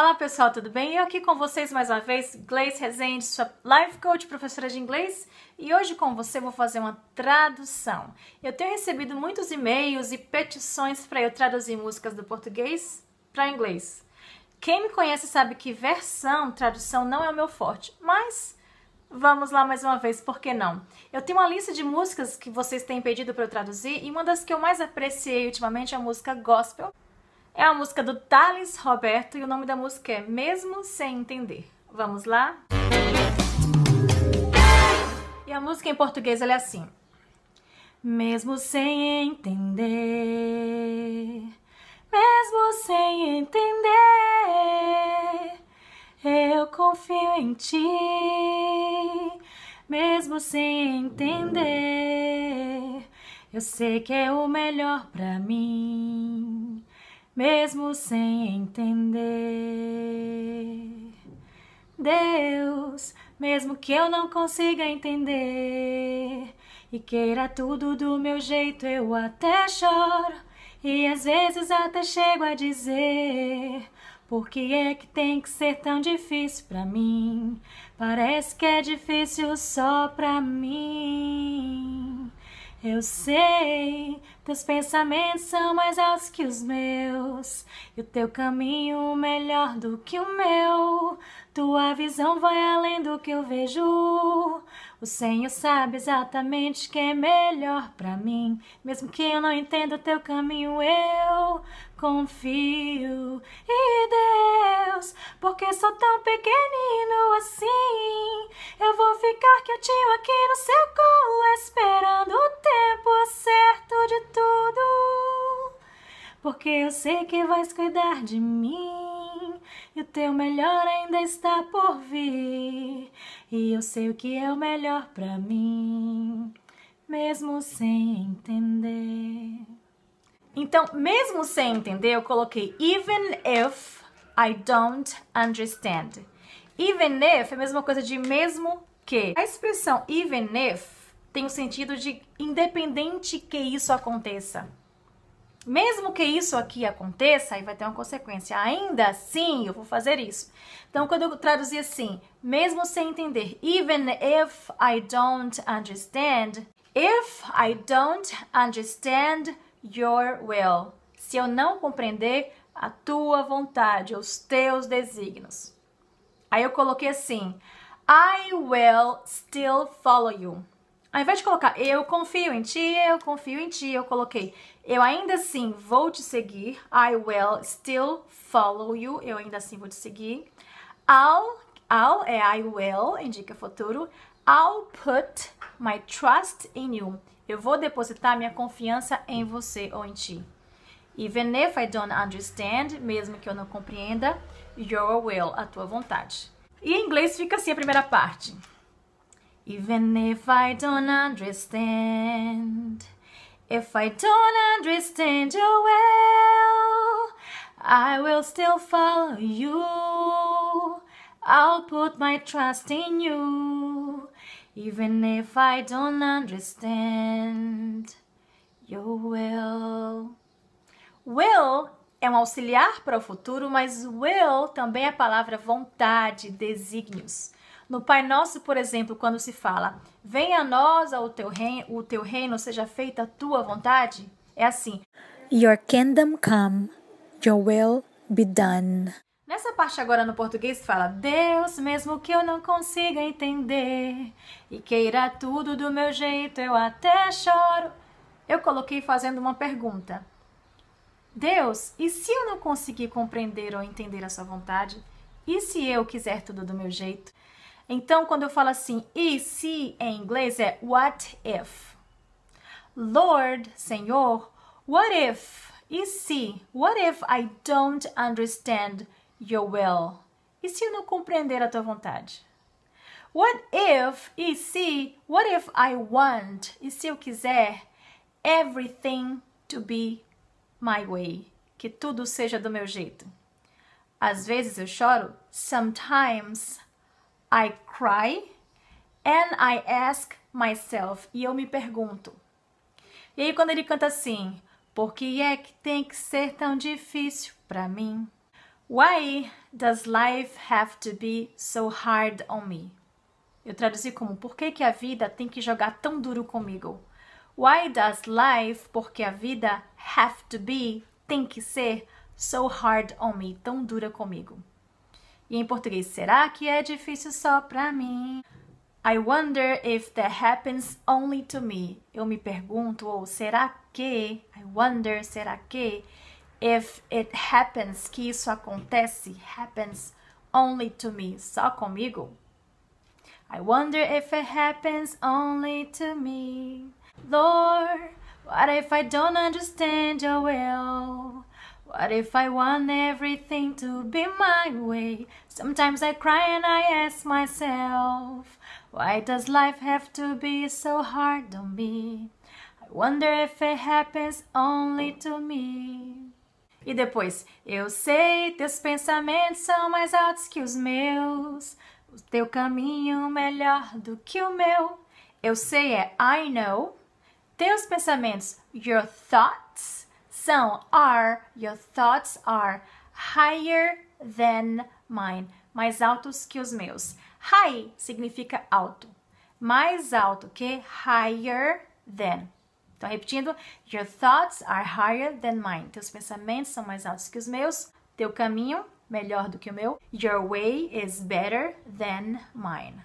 Olá pessoal, tudo bem? Eu aqui com vocês mais uma vez, Gleice Rezende, sua life coach, professora de inglês, e hoje com você vou fazer uma tradução. Eu tenho recebido muitos e-mails e petições para eu traduzir músicas do português para inglês. Quem me conhece sabe que versão, tradução não é o meu forte, mas Vamos lá mais uma vez, por que não? Eu tenho uma lista de músicas que vocês têm pedido para eu traduzir e uma das que eu mais apreciei ultimamente é a música gospel. É a música do Thales Roberto e o nome da música é Mesmo Sem Entender. Vamos lá? E a música em português é assim. Mesmo sem entender, mesmo sem entender, eu confio em ti. Mesmo sem entender, eu sei que é o melhor para mim mesmo sem entender. Deus, mesmo que eu não consiga entender e queira tudo do meu jeito, eu até choro e às vezes até chego a dizer. Por que é que tem que ser tão difícil pra mim? Parece que é difícil só pra mim. Eu sei, teus pensamentos são mais altos que os meus, e o teu caminho melhor do que o meu. Tua visão vai além do que eu vejo. O Senhor sabe exatamente o que é melhor para mim, mesmo que eu não entenda o teu caminho, eu confio em Deus, porque sou tão pequenino assim. Eu vou ficar quietinho aqui no seu colo esperando tempo é certo de tudo, porque eu sei que vais cuidar de mim. E o teu melhor ainda está por vir, e eu sei o que é o melhor para mim, mesmo sem entender. Então, mesmo sem entender, eu coloquei even if I don't understand. Even if é a mesma coisa de mesmo que. A expressão even if tem o sentido de independente que isso aconteça. Mesmo que isso aqui aconteça, aí vai ter uma consequência. Ainda assim, eu vou fazer isso. Então, quando eu traduzi assim, mesmo sem entender, even if I don't understand, if I don't understand your will, se eu não compreender a tua vontade, os teus desígnios. Aí eu coloquei assim, I will still follow you. Ao invés de colocar eu confio em ti, eu confio em ti, eu coloquei eu ainda assim vou te seguir. I will still follow you. Eu ainda assim vou te seguir. I'll, I'll é I will, indica futuro. I'll put my trust in you. Eu vou depositar minha confiança em você ou em ti. Even if I don't understand, mesmo que eu não compreenda, your will, a tua vontade. E em inglês fica assim a primeira parte. Even if I don't understand, if I don't understand you well, I will still follow you. I'll put my trust in you, even if I don't understand your will. Will é um auxiliar para o futuro, mas will também é a palavra vontade, desígnios. No Pai Nosso, por exemplo, quando se fala: "Venha a nós o teu reino, o teu reino seja feita a tua vontade", é assim: Your kingdom come, your will be done. Nessa parte agora no português fala: Deus, mesmo que eu não consiga entender e queira tudo do meu jeito, eu até choro. Eu coloquei fazendo uma pergunta. Deus, e se eu não conseguir compreender ou entender a sua vontade? E se eu quiser tudo do meu jeito? Então, quando eu falo assim, e se em inglês é what if. Lord, Senhor, what if? E se? What if I don't understand your will? E se eu não compreender a tua vontade? What if? E se? What if I want? E se eu quiser? Everything to be my way. Que tudo seja do meu jeito. Às vezes eu choro. Sometimes I cry and I ask myself. E eu me pergunto. E aí, quando ele canta assim, por que é que tem que ser tão difícil para mim? Why does life have to be so hard on me? Eu traduzi como por que, que a vida tem que jogar tão duro comigo? Why does life, porque a vida, have to be, tem que ser, so hard on me, tão dura comigo? E em português, será que é difícil só pra mim? I wonder if that happens only to me. Eu me pergunto, ou será que? I wonder, será que? If it happens, que isso acontece, happens only to me, só comigo. I wonder if it happens only to me. Lord, what if I don't understand your will? What if I want everything to be my way? Sometimes I cry and I ask myself, why does life have to be so hard on me? I wonder if it happens only to me. E depois, eu sei, teus pensamentos são mais altos que os meus. O teu caminho melhor do que o meu. Eu sei é I know. Teus pensamentos, your thoughts. são are, your thoughts are higher than mine, mais altos que os meus. High significa alto, mais alto que higher than. Então, repetindo, your thoughts are higher than mine. Teus pensamentos são mais altos que os meus. Teu caminho melhor do que o meu. Your way is better than mine.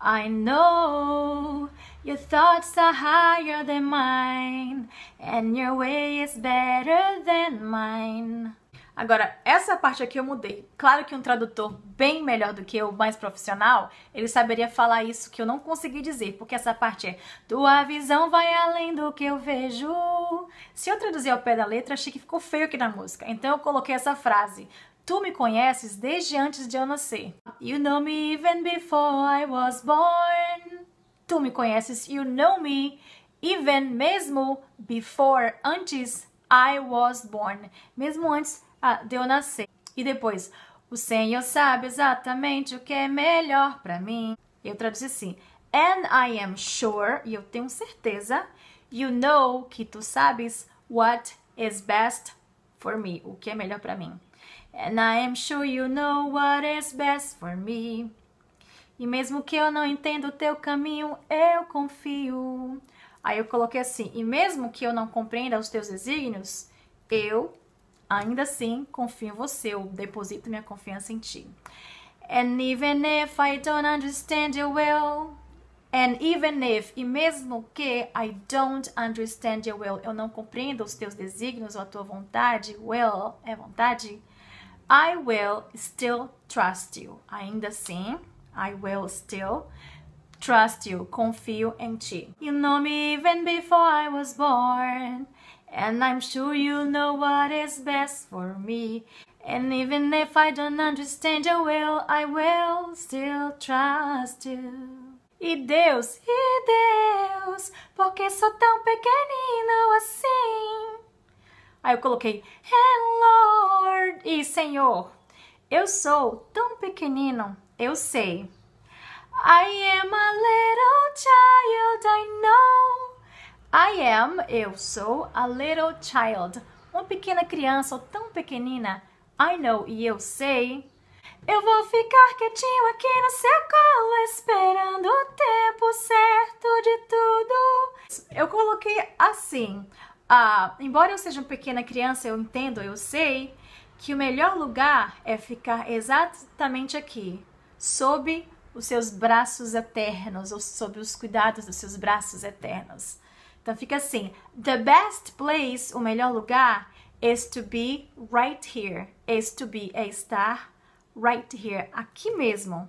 I know your thoughts are higher than mine, and your way is better than mine. Agora, essa parte aqui eu mudei. Claro que um tradutor bem melhor do que eu, mais profissional, ele saberia falar isso que eu não consegui dizer, porque essa parte é Tua visão vai além do que eu vejo. Se eu traduzir ao pé da letra, achei que ficou feio aqui na música. Então eu coloquei essa frase Tu me conheces desde antes de eu nascer. You know me even before I was born. Tu me conheces, you know me, even mesmo before, antes I was born. Mesmo antes ah, de eu nascer. E depois, o Senhor sabe exatamente o que é melhor para mim. Eu traduzi assim: And I am sure, e eu tenho certeza, you know que tu sabes what is best for me, o que é melhor para mim. And I am sure you know what is best for me. E mesmo que eu não entenda o teu caminho, eu confio. Aí eu coloquei assim: E mesmo que eu não compreenda os teus desígnios, eu ainda assim confio em você, eu deposito minha confiança em ti. And even if I don't understand your will, and even if, e mesmo que I don't understand your will, eu não compreendo os teus desígnios ou a tua vontade, will é vontade, I will still trust you. Ainda assim, I will still trust you. Confio em ti. You know me even before I was born. And I'm sure you know what is best for me. And even if I don't understand your will, I will still trust you. E Deus, e Deus, porque sou tão pequenino assim? Aí eu coloquei, Hello Lord e Senhor, eu sou tão pequenino, eu sei. I am a little child, I know. I am, eu sou a little child, uma pequena criança ou tão pequenina. I know e eu sei. Eu vou ficar quietinho aqui no seu colo, esperando o tempo certo de tudo. Eu coloquei assim ah, embora eu seja uma pequena criança, eu entendo, eu sei que o melhor lugar é ficar exatamente aqui, sob os seus braços eternos, ou sob os cuidados dos seus braços eternos. Então fica assim: The best place, o melhor lugar, is to be right here. Is to be é estar right here, aqui mesmo.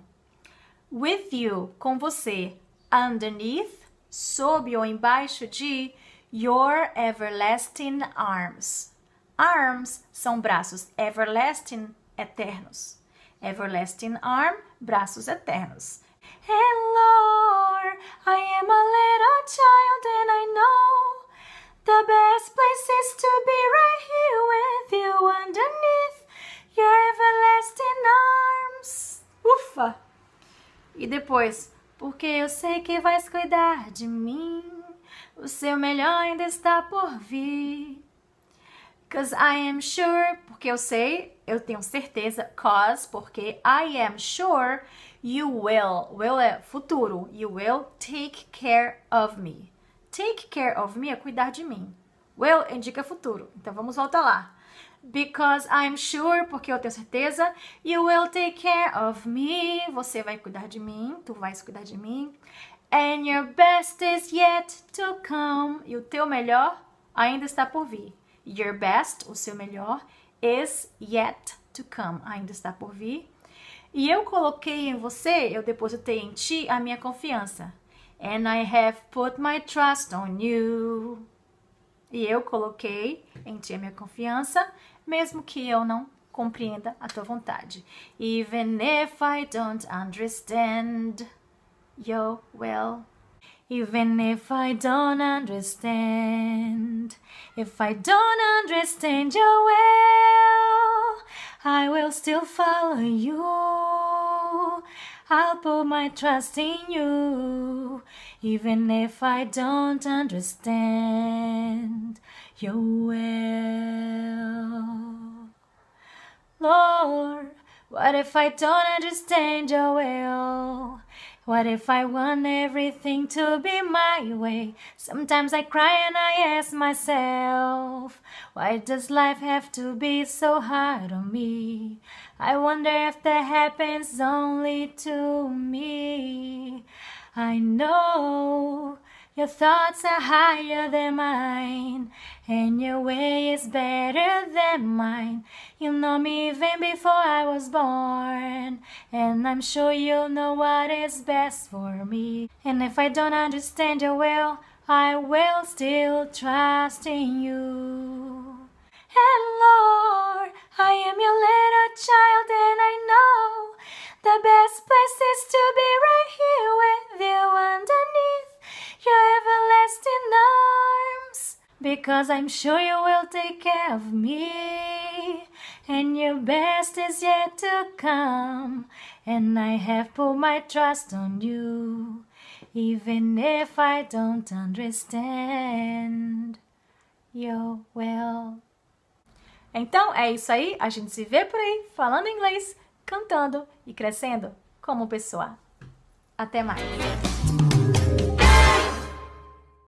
With you, com você. Underneath, sob ou embaixo de Your everlasting arms. Arms são braços. Everlasting, eternos. Everlasting arm, braços eternos. And Lord, I am a little child and I know the best place is to be right here with you underneath your everlasting arms. Ufa! E depois, porque eu sei que vais cuidar de mim. O seu melhor ainda está por vir. Cause I am sure, porque eu sei, eu tenho certeza. Cause, porque I am sure you will. Will é futuro. You will take care of me. Take care of me é cuidar de mim. Will indica futuro. Então vamos voltar lá. Because I'm sure, porque eu tenho certeza. You will take care of me. Você vai cuidar de mim. Tu vais cuidar de mim. And your best is yet to come. E o teu melhor ainda está por vir. Your best, o seu melhor, is yet to come. Ainda está por vir. E eu coloquei em você, eu depositei em ti a minha confiança. And I have put my trust on you. E eu coloquei em ti a minha confiança, mesmo que eu não compreenda a tua vontade. Even if I don't understand. your will. Even if I don't understand, if I don't understand your will, I will still follow you. I'll put my trust in you, even if I don't understand your will. Lord, what if I don't understand your will? What if I want everything to be my way? Sometimes I cry and I ask myself, why does life have to be so hard on me? I wonder if that happens only to me. I know your thoughts are higher than mine, and your way is better than mine. You know me even before I was born, and I'm sure you'll know what is best for me. And if I don't understand your will, I will still trust in you. And Lord, I am your little child, and I know the best place is to be right here with you underneath. your everlasting arms. Because I'm sure you will take care of me, and your best is yet to come. And I have put my trust on you, even if I don't understand your will. Então é isso aí, a gente se vê por aí falando inglês, cantando e crescendo como pessoa. Até mais!